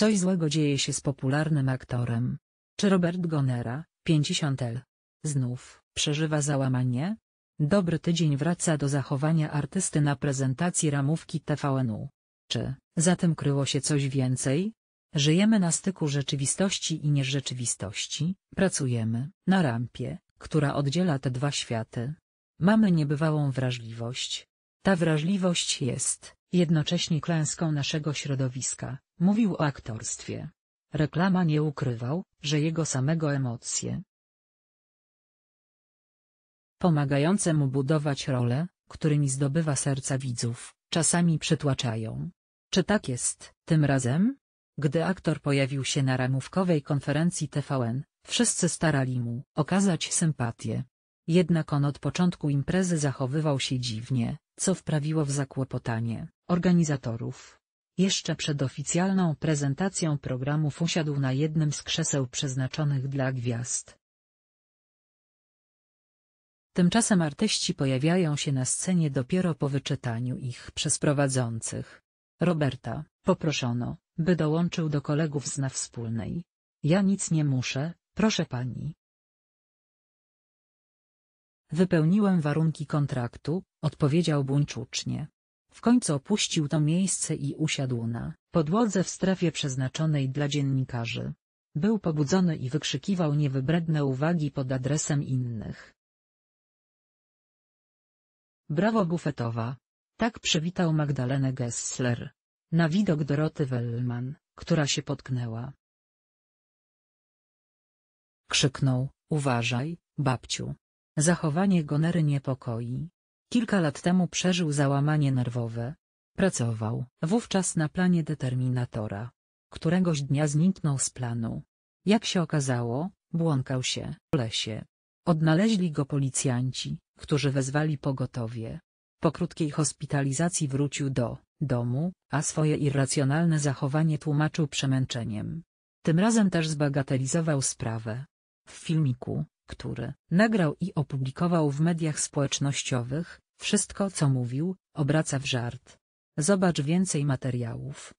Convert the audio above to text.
Coś złego dzieje się z popularnym aktorem. Czy Robert Gonera, 50 L. Znów, przeżywa załamanie? Dobry tydzień wraca do zachowania artysty na prezentacji ramówki TVN-u. Czy, za tym kryło się coś więcej? Żyjemy na styku rzeczywistości i nierzeczywistości, pracujemy, na rampie, która oddziela te dwa światy. Mamy niebywałą wrażliwość. Ta wrażliwość jest, jednocześnie klęską naszego środowiska. Mówił o aktorstwie. Reklama nie ukrywał, że jego samego emocje. Pomagające mu budować role, którymi zdobywa serca widzów, czasami przytłaczają. Czy tak jest? Tym razem? Gdy aktor pojawił się na ramówkowej konferencji TVN, wszyscy starali mu okazać sympatię. Jednak on od początku imprezy zachowywał się dziwnie, co wprawiło w zakłopotanie organizatorów. Jeszcze przed oficjalną prezentacją programów usiadł na jednym z krzeseł przeznaczonych dla gwiazd. Tymczasem artyści pojawiają się na scenie dopiero po wyczytaniu ich przez prowadzących. Roberta, poproszono, by dołączył do kolegów z na wspólnej. Ja nic nie muszę, proszę pani. Wypełniłem warunki kontraktu, odpowiedział buńczucznie. W końcu opuścił to miejsce i usiadł na podłodze w strefie przeznaczonej dla dziennikarzy. Był pobudzony i wykrzykiwał niewybredne uwagi pod adresem innych. Brawo bufetowa! Tak przywitał Magdalenę Gessler. Na widok Doroty Wellman, która się potknęła. Krzyknął, uważaj, babciu. Zachowanie Gonery niepokoi. Kilka lat temu przeżył załamanie nerwowe. Pracował wówczas na planie determinatora. Któregoś dnia zniknął z planu. Jak się okazało, błąkał się w lesie. Odnaleźli go policjanci, którzy wezwali pogotowie. Po krótkiej hospitalizacji wrócił do domu, a swoje irracjonalne zachowanie tłumaczył przemęczeniem. Tym razem też zbagatelizował sprawę. W filmiku, który nagrał i opublikował w mediach społecznościowych, wszystko co mówił, obraca w żart. Zobacz więcej materiałów.